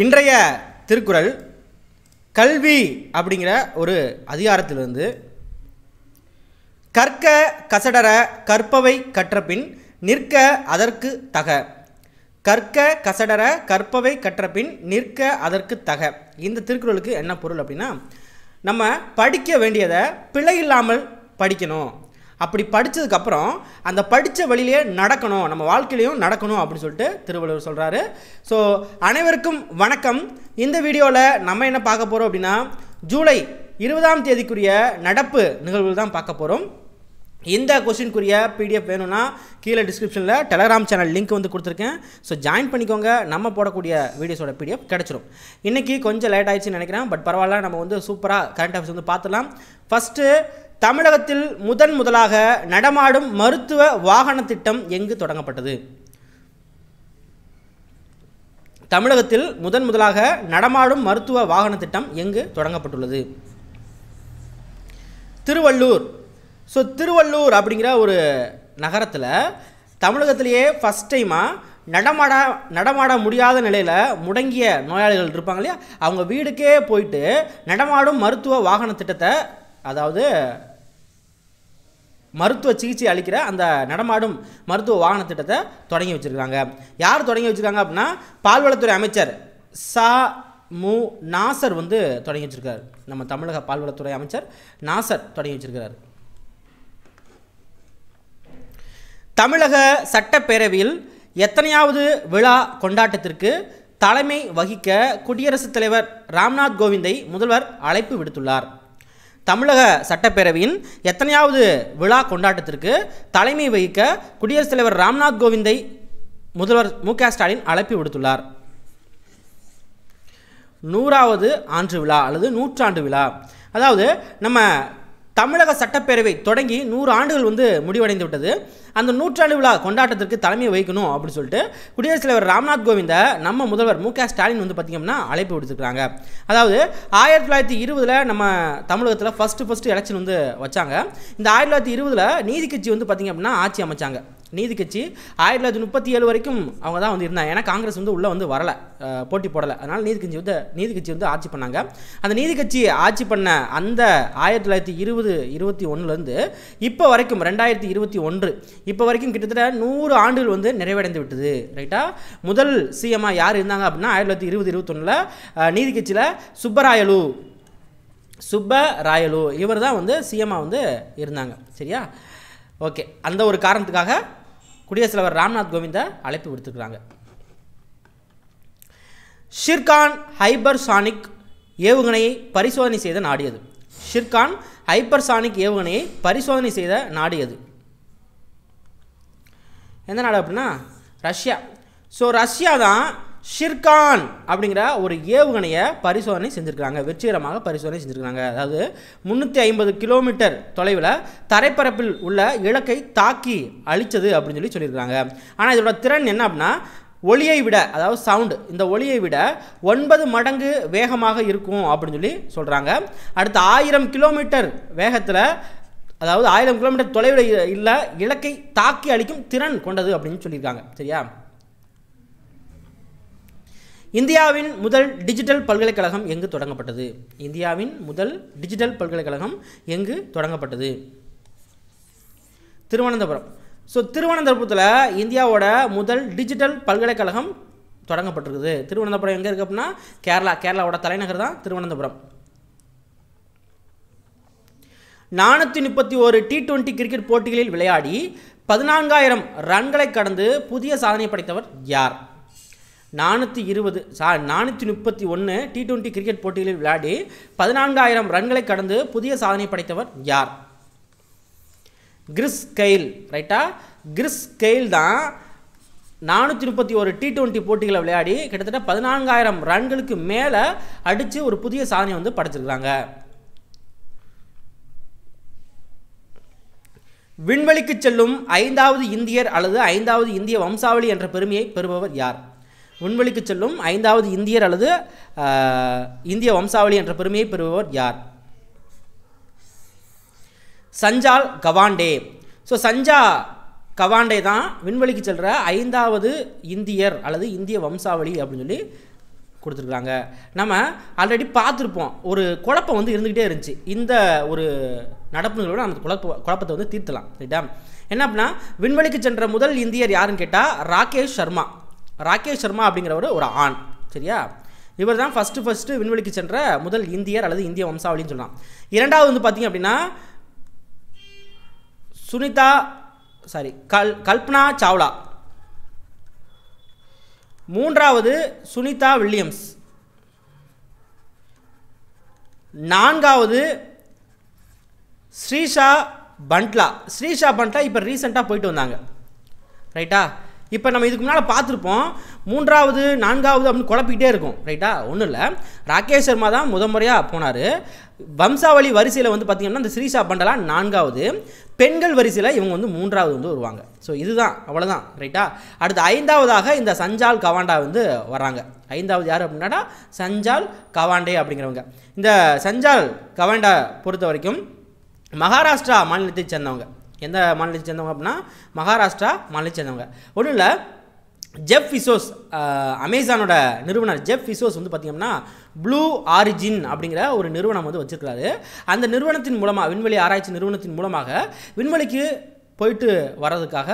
இன்றைய திருக்குறள் கல்வி அப்படிங்கிற ஒரு அதிகாரத்திலிருந்து கற்க கசடர கற்பவை கற்றபின் நிற்க அதற்கு தக கற்க கசடர கற்பவை கற்றபின் நிற்க அதற்கு தக இந்த திருக்குறளுக்கு என்ன பொருள் அப்படின்னா நம்ம படிக்க வேண்டியதை பிழை இல்லாமல் படிக்கணும் அப்படி படித்ததுக்கப்புறம் அந்த படித்த வழியிலே நடக்கணும் நம்ம வாழ்க்கையிலையும் நடக்கணும் அப்படின்னு சொல்லிட்டு திருவள்ளுவர் சொல்கிறாரு ஸோ அனைவருக்கும் வணக்கம் இந்த வீடியோவில் நம்ம என்ன பார்க்க போகிறோம் அப்படின்னா ஜூலை இருபதாம் தேதிக்குரிய நடப்பு நிகழ்வுகள் தான் பார்க்க போகிறோம் இந்த கொஸ்டின்குரிய பிடிஎஃப் வேணும்னா கீழே டிஸ்கிரிப்ஷனில் டெலகிராம் சேனல் லிங்க் வந்து கொடுத்துருக்கேன் ஸோ ஜாயின் பண்ணிக்கோங்க நம்ம போடக்கூடிய வீடியோஸோட பிடிஎஃப் கிடச்சிரும் இன்றைக்கி கொஞ்சம் லேட் ஆயிடுச்சுன்னு நினைக்கிறேன் பட் பரவாயில்ல நம்ம வந்து சூப்பராக கரண்ட் அஃபேர்ஸ் வந்து பார்த்துலாம் ஃபஸ்ட்டு தமிழகத்தில் முதன் முதலாக நடமாடும் மருத்துவ வாகன திட்டம் எங்கு தொடங்கப்பட்டது தமிழகத்தில் முதன் முதலாக நடமாடும் மருத்துவ வாகன திட்டம் எங்கு தொடங்கப்பட்டுள்ளது திருவள்ளூர் ஸோ திருவள்ளூர் அப்படிங்கிற ஒரு நகரத்தில் தமிழகத்திலேயே ஃபஸ்ட் டைமாக நடமாட நடமாட முடியாத நிலையில் முடங்கிய நோயாளிகள் இருப்பாங்க இல்லையா அவங்க வீடுக்கே போயிட்டு நடமாடும் மருத்துவ வாகன திட்டத்தை அதாவது மருத்துவ சிகிச்சை அளிக்கிற அந்த நடமாடும் மருத்துவ வாகன திட்டத்தை தொடங்கி வச்சுருக்காங்க யார் தொடங்கி வச்சுருக்காங்க அப்படின்னா பால்வளத்துறை அமைச்சர் சா மு நாசர் வந்து தொடங்கி வச்சுருக்கார் நம்ம தமிழக பால்வளத்துறை அமைச்சர் நாசர் தொடங்கி வச்சுருக்கிறார் தமிழக சட்டப்பேரவையில் எத்தனையாவது விழா கொண்டாட்டத்திற்கு தலைமை வகிக்க குடியரசுத் தலைவர் ராம்நாத் கோவிந்தை முதல்வர் அழைப்பு விடுத்துள்ளார் தமிழக சட்டப்பேரவையின் எத்தனையாவது விழா கொண்டாட்டத்திற்கு தலைமை வகிக்க குடியரசுத் தலைவர் ராம்நாத் கோவிந்தை முதல்வர் மு ஸ்டாலின் அழைப்பு விடுத்துள்ளார் நூறாவது ஆண்டு விழா அல்லது நூற்றாண்டு விழா அதாவது நம்ம தமிழக சட்டப்பேரவை தொடங்கி நூறு ஆண்டுகள் வந்து முடிவடைந்து விட்டது அந்த நூற்றாண்டு விழா கொண்டாட்டத்திற்கு தலைமை வகிக்கணும் அப்படின்னு சொல்லிட்டு குடியரசுத் தலைவர் ராம்நாத் கோவிந்த நம்ம முதல்வர் மு க ஸ்டாலின் வந்து பார்த்திங்கன்னா அழைப்பு விடுத்துருக்காங்க அதாவது ஆயிரத்தி தொள்ளாயிரத்தி இருபதில் நம்ம தமிழகத்தில் ஃபஸ்ட்டு ஃபஸ்ட்டு எலெக்ஷன் வந்து வச்சாங்க இந்த ஆயிரத்தி தொள்ளாயிரத்தி இருபதில் நீதி கட்சி வந்து பார்த்திங்க அப்படின்னா ஆட்சி அமைச்சாங்க நீதி கட்சி ஆயிரத்தி தொள்ளாயிரத்தி முப்பத்தி ஏழு வரைக்கும் அவங்க தான் வந்து இருந்தாங்க ஏன்னா காங்கிரஸ் வந்து உள்ளே வந்து வரலை போட்டி போடலை அதனால் நீதி கட்சி வந்து நீதி கட்சி வந்து ஆட்சி பண்ணாங்க அந்த நீதி கட்சி ஆட்சி பண்ண அந்த ஆயிரத்தி தொள்ளாயிரத்தி இருபது இருபத்தி ஒன்றுலேருந்து இப்போ வரைக்கும் ரெண்டாயிரத்தி இருபத்தி ஒன்று இப்போ வரைக்கும் கிட்டத்தட்ட நூறு ஆண்டுகள் வந்து நிறைவடைந்து விட்டது ரைட்டா முதல் சிஎம்மாக யார் இருந்தாங்க அப்படின்னா ஆயிரத்தி தொள்ளாயிரத்தி இருபது இருபத்தொன்னில் நீதி கட்சியில் சுப்பராயலு சுப்ப ராயலு இவர் தான் வந்து சிஎம்மாக வந்து இருந்தாங்க சரியா ஓகே அந்த ஒரு காரணத்துக்காக குடியரசுத் தலைவர் ராம்நாத் கோவிந்தா அழைப்பு விடுத்துக்கிறாங்க ஷிர்கான் ஹைபர்சானிக் ஏவுகணையை பரிசோதனை செய்த நாடியது ஷிர்கான் ஹைப்பர்சானிக் ஏவுகணையை பரிசோதனை செய்த நாடியது எந்த நாடு அப்படின்னா ரஷ்யா ஸோ ரஷ்யா தான் ஷிர்கான் அப்படிங்கிற ஒரு ஏவுகணையை பரிசோதனை செஞ்சுருக்காங்க வெற்றிகரமாக பரிசோதனை செஞ்சுருக்காங்க அதாவது முந்நூற்றி ஐம்பது கிலோமீட்டர் தொலைவில் தரைப்பரப்பில் உள்ள இலக்கை தாக்கி அழித்தது அப்படின்னு சொல்லி சொல்லியிருக்காங்க ஆனால் இதோட திறன் என்ன அப்படின்னா ஒளியை விட அதாவது சவுண்டு இந்த ஒளியை விட ஒன்பது மடங்கு வேகமாக இருக்கும் அப்படின்னு சொல்லி சொல்கிறாங்க அடுத்து ஆயிரம் கிலோமீட்டர் வேகத்தில் அதாவது ஆயிரம் கிலோமீட்டர் தொலைவில் இல்லை இலக்கை தாக்கி அழிக்கும் திறன் கொண்டது அப்படின்னு சொல்லியிருக்காங்க சரியா இந்தியாவின் முதல் டிஜிட்டல் பல்கலைக்கழகம் எங்கு தொடங்கப்பட்டது இந்தியாவின் முதல் டிஜிட்டல் பல்கலைக்கழகம் எங்கு தொடங்கப்பட்டது திருவனந்தபுரம் ஸோ திருவனந்தபுரத்தில் இந்தியாவோட முதல் டிஜிட்டல் பல்கலைக்கழகம் தொடங்கப்பட்டிருக்குது திருவனந்தபுரம் எங்கே இருக்குது அப்படின்னா கேரளா கேரளாவோட தலைநகர் தான் திருவனந்தபுரம் நானூற்றி முப்பத்தி ஒரு டி டுவெண்ட்டி கிரிக்கெட் போட்டிகளில் விளையாடி பதினான்காயிரம் ரன்களை கடந்து புதிய சாதனை படைத்தவர் யார் நானூற்றி இருபது சா நானூற்றி முப்பத்தி ஒன்று டி டுவெண்ட்டி கிரிக்கெட் போட்டிகளில் விளையாடி பதினான்காயிரம் ரன்களை கடந்து புதிய சாதனை படைத்தவர் யார் கிறிஸ் கெயில் ரைட்டா கிறிஸ் கெயில் தான் நானூற்றி முப்பத்தி ஒரு டி டுவெண்ட்டி போட்டிகளை விளையாடி கிட்டத்தட்ட பதினான்காயிரம் ரன்களுக்கு மேலே அடித்து ஒரு புதிய சாதனை வந்து படைச்சிருக்கிறாங்க விண்வெளிக்கு செல்லும் ஐந்தாவது இந்தியர் அல்லது ஐந்தாவது இந்திய வம்சாவளி என்ற பெருமையை பெறுபவர் யார் விண்வெளிக்கு செல்லும் ஐந்தாவது இந்தியர் அல்லது இந்திய வம்சாவளி என்ற பெருமையை பெறுபவர் யார் சஞ்சால் கவாண்டே ஸோ சஞ்சா கவாண்டே தான் விண்வெளிக்கு செல்கிற ஐந்தாவது இந்தியர் அல்லது இந்திய வம்சாவளி அப்படின்னு சொல்லி கொடுத்துருக்காங்க நம்ம ஆல்ரெடி பார்த்துருப்போம் ஒரு குழப்பம் வந்து இருந்துக்கிட்டே இருந்துச்சு இந்த ஒரு நடப்பு அந்த குழப்ப குழப்பத்தை வந்து தீர்த்தலாம் ரைட்டா என்ன அப்படின்னா விண்வெளிக்கு சென்ற முதல் இந்தியர் யாருன்னு கேட்டால் ராகேஷ் சர்மா ராகேஷ் சர்மா அப்படிங்கிறவர் ஒரு ஆண் சரியா இவர் தான் ஃபஸ்ட்டு ஃபஸ்ட்டு விண்வெளிக்கு சென்ற முதல் இந்தியர் அல்லது இந்திய வம்சாவளின்னு சொல்லலாம் இரண்டாவது வந்து பார்த்திங்க அப்படின்னா சுனிதா சாரி கல் கல்பனா சாவ்லா மூன்றாவது சுனிதா வில்லியம்ஸ் நான்காவது ஸ்ரீஷா பண்ட்லா ஸ்ரீஷா பண்ட்லா இப்போ ரீசெண்டாக போயிட்டு வந்தாங்க ரைட்டா இப்போ நம்ம இதுக்கு முன்னால் பார்த்துருப்போம் மூன்றாவது நான்காவது அப்படின்னு குழப்பிக்கிட்டே இருக்கும் ரைட்டா ஒன்றும் இல்லை ராகேஷ் சர்மா தான் முதன்முறையாக போனார் வம்சாவளி வரிசையில் வந்து பார்த்திங்கன்னா இந்த ஸ்ரீஷா பண்டலா நான்காவது பெண்கள் வரிசையில் இவங்க வந்து மூன்றாவது வந்து வருவாங்க ஸோ இதுதான் அவ்வளோதான் ரைட்டா அடுத்து ஐந்தாவதாக இந்த சஞ்சால் கவாண்டா வந்து வராங்க ஐந்தாவது யார் அப்படின்னா சஞ்சால் கவாண்டே அப்படிங்கிறவங்க இந்த சஞ்சால் கவாண்டா பொறுத்த வரைக்கும் மகாராஷ்டிரா மாநிலத்தை சேர்ந்தவங்க எந்த மாநிலத்தை சேர்ந்தவங்க அப்படின்னா மகாராஷ்டிரா மாநிலத்தை சேர்ந்தவங்க ஒன்றும் இல்லை ஜெஃப் ஃபிசோஸ் அமேசானோட நிறுவனர் ஜெஃப் ஃபிசோஸ் வந்து பார்த்திங்கன்னா ப்ளூ ஆரிஜின் அப்படிங்கிற ஒரு நிறுவனம் வந்து வச்சுருக்காரு அந்த நிறுவனத்தின் மூலமாக விண்வெளி ஆராய்ச்சி நிறுவனத்தின் மூலமாக விண்வெளிக்கு போயிட்டு வர்றதுக்காக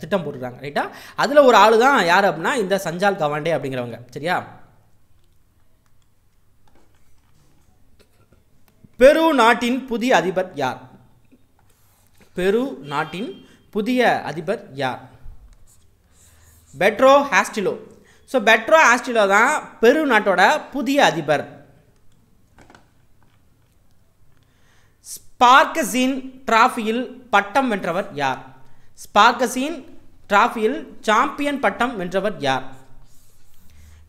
திட்டம் போட்டுருக்காங்க ரைட்டா அதில் ஒரு ஆள் தான் யார் அப்படின்னா இந்த சஞ்சால் கவாண்டே அப்படிங்கிறவங்க சரியா பெரு நாட்டின் புதிய அதிபர் யார் பெரு நாட்டின் புதிய அதிபர் யார் Pedro Castillo so Pedro Castillo தான் பெரு நாட்டோட புதிய அதிபர் ஸ்பார்கசின் டிராஃபியில் பட்டம் வென்றவர் யார் ஸ்பார்கசின் டிராஃபியில் சாம்பியன் பட்டம் வென்றவர் யார்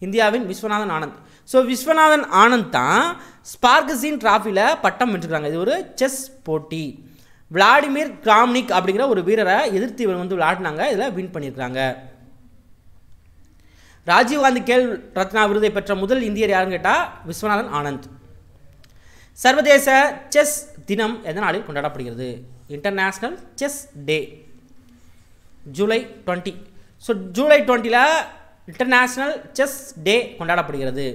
இந்தியாவின் விஸ்வநாதன் ஆனந்த் ஸோ விஸ்வநாதன் ஆனந்த் தான் ஸ்பார்கசின் டிராஃபியில் பட்டம் வென்றுக்கிறாங்க இது ஒரு செஸ் போட்டி விளாடிமிர் கிராம்னிக் அப்படிங்கிற ஒரு வீரரை எதிர்த்து இவர் வந்து விளையாடினாங்க இதில் வின் பண்ணியிருக்காங்க ராஜீவ்காந்தி கேல் ரத்னா விருதை பெற்ற முதல் இந்தியர் யாருன்னு கேட்டால் விஸ்வநாதன் ஆனந்த் சர்வதேச செஸ் தினம் எந்த நாளில் கொண்டாடப்படுகிறது international chess day July twenty so July டுவெண்ட்டியில் இன்டர்நேஷ்னல் செஸ் டே கொண்டாடப்படுகிறது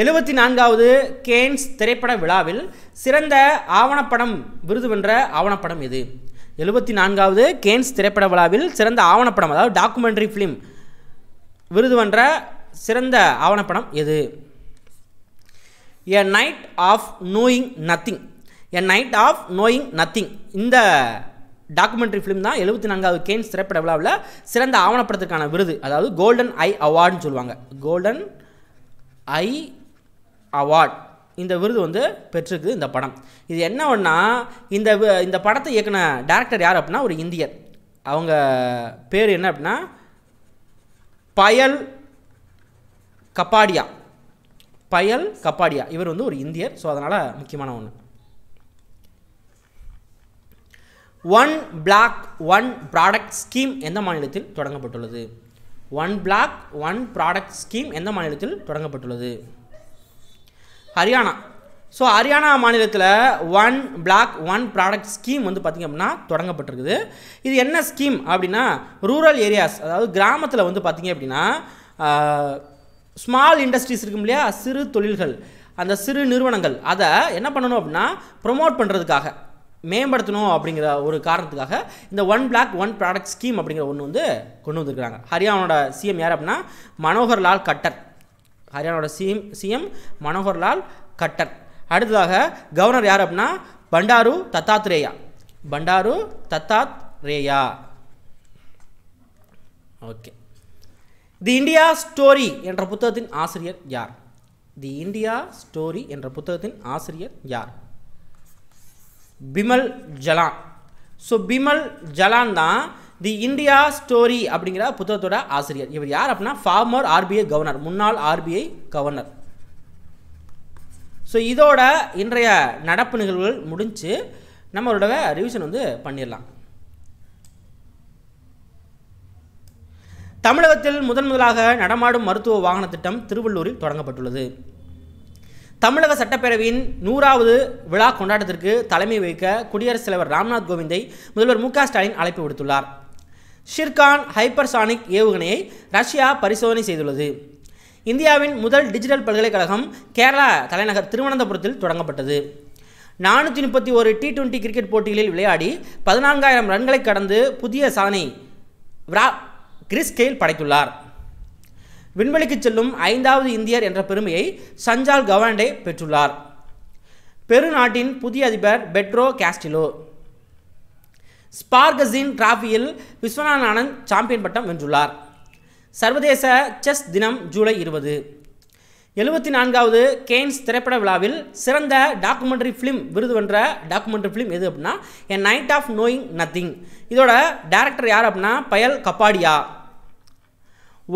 எழுபத்தி நான்காவது கேன்ஸ் திரைப்பட விழாவில் சிறந்த ஆவணப்படம் விருது வென்ற ஆவணப்படம் எது எழுபத்தி நான்காவது கேன்ஸ் திரைப்பட விழாவில் சிறந்த ஆவணப்படம் அதாவது டாக்குமெண்ட்ரி ஃபிலிம் விருது வென்ற சிறந்த ஆவணப்படம் எது a night of knowing nothing a night of knowing nothing இந்த டாக்குமெண்ட்ரி ஃபிலிம் தான் எழுபத்தி நான்காவது கேன்ஸ் திரைப்பட விழாவில் சிறந்த ஆவணப்படத்துக்கான விருது அதாவது கோல்டன் ஐ அவார்டுன்னு சொல்லுவாங்க கோல்டன் ஐ அவார்ட் இந்த விருது வந்து பெற்றிருக்கு இந்த படம் இது என்ன ஒன்றா இந்த இந்த படத்தை இயக்குன டேரக்டர் யார் அப்படின்னா ஒரு இந்தியர் அவங்க பேர் என்ன அப்படின்னா பயல் கப்பாடியா பயல் கப்பாடியா இவர் வந்து ஒரு இந்தியர் ஸோ அதனால் முக்கியமான ஒன்று one block one product scheme எந்த மாநிலத்தில் தொடங்கப்பட்டுள்ளது one block one product scheme எந்த மாநிலத்தில் தொடங்கப்பட்டுள்ளது ஹரியானா ஸோ ஹரியானா மாநிலத்தில் one block one product scheme வந்து பார்த்திங்க அப்படின்னா தொடங்கப்பட்டிருக்குது இது என்ன ஸ்கீம் அப்படின்னா ரூரல் ஏரியாஸ் அதாவது கிராமத்தில் வந்து பார்த்திங்க அப்படின்னா ஸ்மால் இண்டஸ்ட்ரீஸ் இருக்கும் இல்லையா சிறு தொழில்கள் அந்த சிறு நிறுவனங்கள் அதை என்ன பண்ணணும் அப்படின்னா ப்ரொமோட் பண்ணுறதுக்காக மேம்படுத்தணும் அப்படிங்கிற ஒரு காரணத்துக்காக இந்த one block one product scheme அப்படிங்கிற ஒன்று வந்து கொண்டு வந்திருக்கிறாங்க ஹரியானோட சிஎம் யார் அப்படின்னா மனோகர் லால் கட்டர் ஹரியானாவோட சிஎம் சிஎம் மனோகர்லால் கட்டர் அடுத்ததாக கவர்னர் யார் அப்படின்னா Bandaru Dattatreya Bandaru Dattatreya okay the India story என்ற புத்தகத்தின் ஆசிரியர் யார் தி இந்தியா ஸ்டோரி என்ற புத்தகத்தின் ஆசிரியர் யார் பிமல் ஜலான் ஸோ பிமல் ஜலான் தான் தி இந்தியா ஸ்டோரி அப்படிங்கிற புத்தகத்தோட ஆசிரியர் இவர் யார் அப்படின்னா ஃபார்மர் ஆர்பிஐ கவர்னர் முன்னாள் ஆர்பிஐ கவர்னர் ஸோ இதோட இன்றைய நடப்பு நிகழ்வுகள் முடிஞ்சு நம்மளோட ரிவிஷன் வந்து பண்ணிடலாம் தமிழகத்தில் முதன் முதலாக நடமாடும் மருத்துவ வாகன திட்டம் திருவள்ளூரில் தொடங்கப்பட்டுள்ளது தமிழக சட்டப்பேரவையின் நூறாவது விழா கொண்டாட்டத்திற்கு தலைமை வகிக்க குடியரசுத் தலைவர் ராம்நாத் கோவிந்தை முதல்வர் மு ஸ்டாலின் அழைப்பு விடுத்துள்ளார் ஷிர்கான் ஹைப்பர்சானிக் ஏவுகணையை ரஷ்யா பரிசோதனை செய்துள்ளது இந்தியாவின் முதல் டிஜிட்டல் பல்கலைக்கழகம் கேரளா தலைநகர் திருவனந்தபுரத்தில் தொடங்கப்பட்டது நானூற்றி முப்பத்தி ஒரு டி டுவெண்ட்டி கிரிக்கெட் போட்டிகளில் விளையாடி பதினான்காயிரம் ரன்களை கடந்து புதிய சாதனை விரா கிறிஸ்கெயில் படைத்துள்ளார் விண்வெளிக்கு செல்லும் ஐந்தாவது இந்தியர் என்ற பெருமையை சஞ்சால் கவாண்டே பெற்றுள்ளார் பெரு நாட்டின் புதிய அதிபர் பெட்ரோ காஸ்டிலோ ஸ்பார்கசின் டிராஃபியில் விஸ்வநாதன் ஆனந்த் சாம்பியன் பட்டம் வென்றுள்ளார் சர்வதேச செஸ் தினம் ஜூலை இருபது எழுபத்தி நான்காவது கேன்ஸ் திரைப்பட விழாவில் சிறந்த டாக்குமெண்ட்ரி ஃபிலிம் விருது வென்ற டாக்குமெண்ட்ரி ஃபிலிம் எது அப்படின்னா an night of knowing nothing இதோட டேரக்டர் யார் அப்படின்னா Payal Kapadia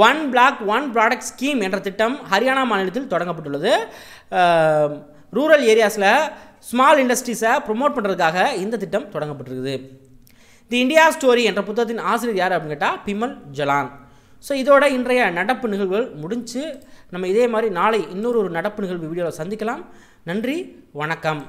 one block one product scheme என்ற திட்டம் ஹரியானா மாநிலத்தில் தொடங்கப்பட்டுள்ளது ரூரல் ஏரியாஸில் ஸ்மால் இண்டஸ்ட்ரீஸை ப்ரொமோட் பண்ணுறதுக்காக இந்த திட்டம் தொடங்கப்பட்டிருக்குது தி இந்தியா ஸ்டோரி என்ற புத்தகத்தின் ஆசிரியர் யார் அப்படின்னு கேட்டால் பிமல் ஜலான் ஸோ இதோட இன்றைய நடப்பு நிகழ்வுகள் முடிஞ்சு நம்ம இதே மாதிரி நாளை இன்னொரு ஒரு நடப்பு நிகழ்வு வீடியோவில் சந்திக்கலாம் நன்றி வணக்கம்